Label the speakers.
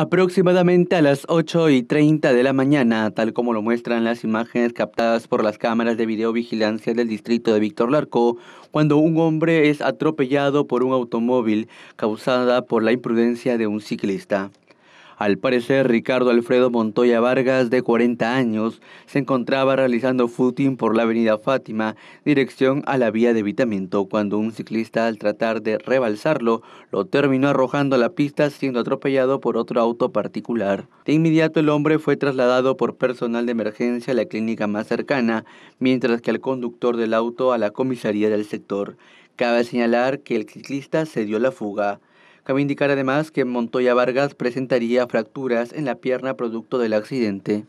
Speaker 1: Aproximadamente a las 8 y 30 de la mañana, tal como lo muestran las imágenes captadas por las cámaras de videovigilancia del distrito de Víctor Larco, cuando un hombre es atropellado por un automóvil causada por la imprudencia de un ciclista. Al parecer, Ricardo Alfredo Montoya Vargas, de 40 años, se encontraba realizando footing por la avenida Fátima, dirección a la vía de evitamiento, cuando un ciclista, al tratar de rebalsarlo, lo terminó arrojando a la pista, siendo atropellado por otro auto particular. De inmediato, el hombre fue trasladado por personal de emergencia a la clínica más cercana, mientras que al conductor del auto a la comisaría del sector. Cabe señalar que el ciclista se dio la fuga. Cabe indicar además que Montoya Vargas presentaría fracturas en la pierna producto del accidente.